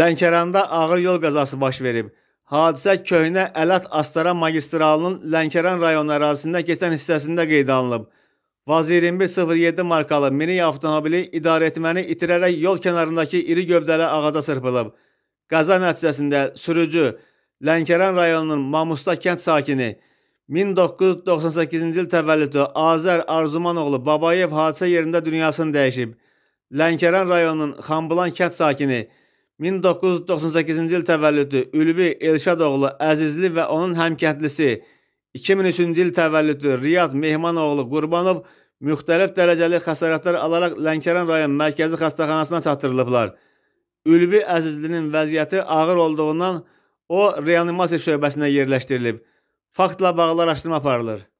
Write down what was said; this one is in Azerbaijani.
Lənkəranda ağır yol qəzası baş verib. Hadisə köhnə Ələt-Astara magistralının Lənkəran rayonu ərazisində keçən hissəsində qeydə alınıb. Vaz 2107 markalı mini avtomobili idarəetməni itirərək yol kənarındakı iri gövdəli ağaca sırpılıb. Qəza nəticəsində sürücü Lənkəran rayonunun Mamusta kənd sakini 1998-ci il təvəllüdlü Azər Arzumanoğlu Babayev hadisə yerində dünyasını dəyişib. Lənkəran rayonunun Xanbulan kənd sakini 1998-ci il təvəllüdlü Ülvi Elşadoğlu Əzizli və onun həmkəndlisi 2003-cü il təvəllüdlü Riyad Mehmanoğlu Qurbanov müxtəlif dərəcəli xəsarətlər alaraq Lənkəran rayon mərkəzi xəstəxanasına çatdırılıblar. Ülvi Əzizlinin vəziyyəti ağır olduğundan o reanimasiya şöbəsinə yerləşdirilib. Faktla bağlı araşdırma aparılır.